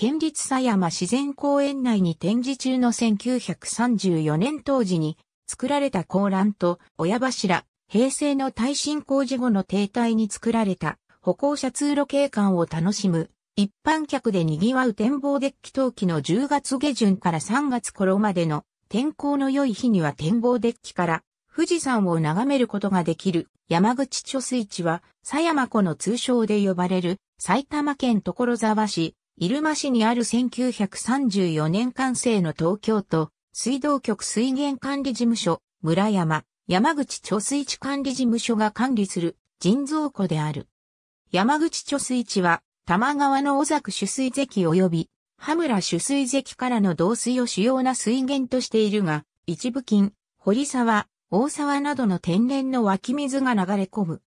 県立狭山自然公園内に展示中の1934年当時に作られた高欄と親柱、平成の耐震工事後の停滞に作られた歩行者通路景観を楽しむ一般客で賑わう展望デッキ冬季の10月下旬から3月頃までの天候の良い日には展望デッキから富士山を眺めることができる山口貯水池は狭山湖の通称で呼ばれる埼玉県所沢市入間市にある1934年完成の東京都、水道局水源管理事務所、村山、山口貯水池管理事務所が管理する人造湖である。山口貯水池は、多摩川の尾作取水堰及び、羽村取水堰からの導水を主要な水源としているが、一部金、堀沢、大沢などの天然の湧き水が流れ込む。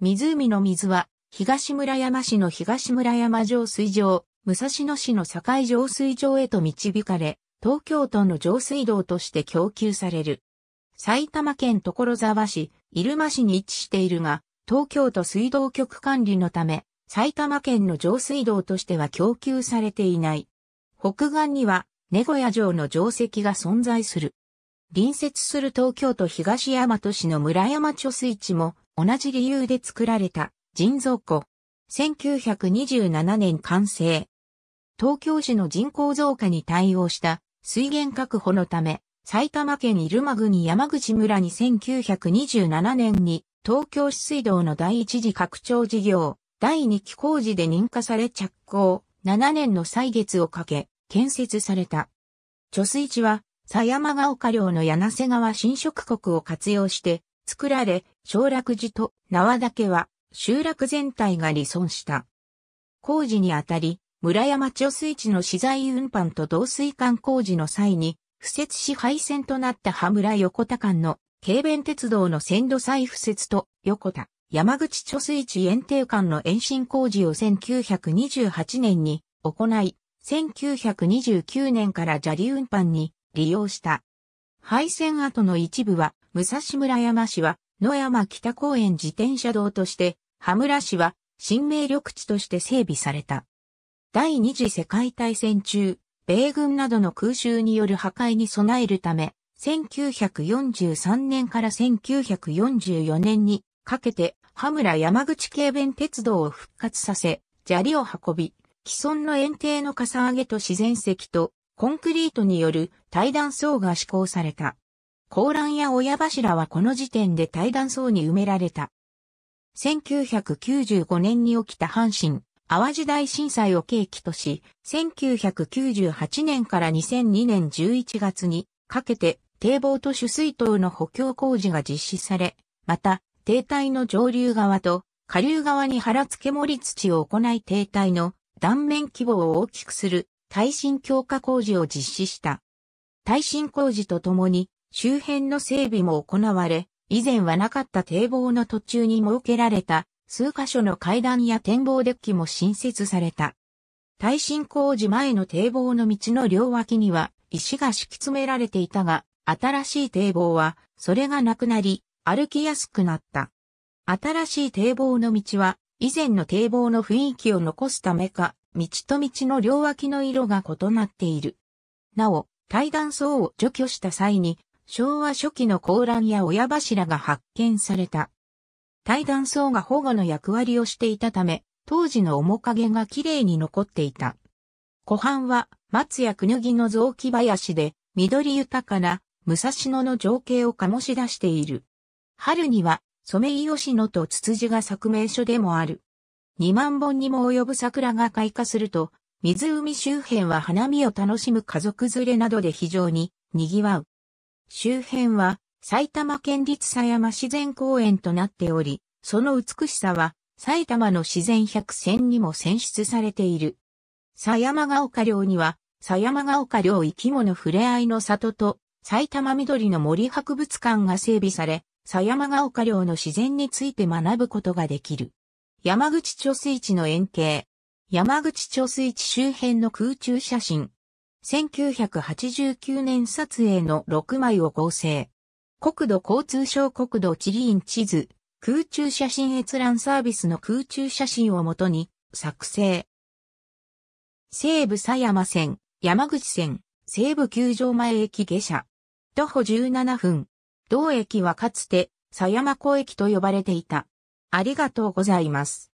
湖の水は、東村山市の東村山上水場、武蔵野市の境上水場へと導かれ、東京都の上水道として供給される。埼玉県所沢市、入間市に位置しているが、東京都水道局管理のため、埼玉県の上水道としては供給されていない。北岸には、猫屋城の城跡が存在する。隣接する東京都東大和市の村山貯水池も、同じ理由で作られた、人造湖。1927年完成。東京市の人口増加に対応した水源確保のため、埼玉県入間国山口村に1927年に東京市水道の第一次拡張事業、第二期工事で認可され着工、7年の歳月をかけ、建設された。貯水池は、佐山が丘陵の柳瀬川新植国を活用して作られ、小楽寺と縄岳は集落全体が離村した。工事にあたり、村山貯水池の資材運搬と導水管工事の際に、敷設し廃線となった羽村横田間の軽便鉄道の線路再敷設と横田山口貯水池園定間の延伸工事を1928年に行い、1929年から砂利運搬に利用した。廃線跡の一部は、武蔵村山市は野山北公園自転車道として、羽村市は新名緑地として整備された。第二次世界大戦中、米軍などの空襲による破壊に備えるため、1943年から1944年にかけて、羽村山口軽便鉄道を復活させ、砂利を運び、既存の園庭のかさ上げと自然石とコンクリートによる対断層が施行された。高欄や親柱はこの時点で対断層に埋められた。1995年に起きた阪神淡路大震災を契機とし、1998年から2002年11月にかけて堤防と取水塔の補強工事が実施され、また、堤体の上流側と下流側に腹付け盛り土を行い堤体の断面規模を大きくする耐震強化工事を実施した。耐震工事とともに周辺の整備も行われ、以前はなかった堤防の途中に設けられた数箇所の階段や展望デッキも新設された。耐震工事前の堤防の道の両脇には石が敷き詰められていたが、新しい堤防はそれがなくなり、歩きやすくなった。新しい堤防の道は以前の堤防の雰囲気を残すためか、道と道の両脇の色が異なっている。なお、対断層を除去した際に、昭和初期の高欄や親柱が発見された。対断層が保護の役割をしていたため、当時の面影が綺麗に残っていた。湖畔は松やくぬぎの雑木林で緑豊かな武蔵野の情景を醸し出している。春にはソメイヨシノとツツジが作名所でもある。2万本にも及ぶ桜が開花すると、湖周辺は花見を楽しむ家族連れなどで非常に賑わう。周辺は埼玉県立狭山自然公園となっており、その美しさは埼玉の自然百選にも選出されている。狭山が丘陵には、狭山が丘陵生き物触れ合いの里と埼玉緑の森博物館が整備され、狭山が丘陵の自然について学ぶことができる。山口貯水池の円形。山口貯水池周辺の空中写真。1989年撮影の6枚を合成。国土交通省国土地理院地図、空中写真閲覧サービスの空中写真をもとに作成。西武狭山線、山口線、西武球場前駅下車。徒歩17分。同駅はかつて狭山湖駅と呼ばれていた。ありがとうございます。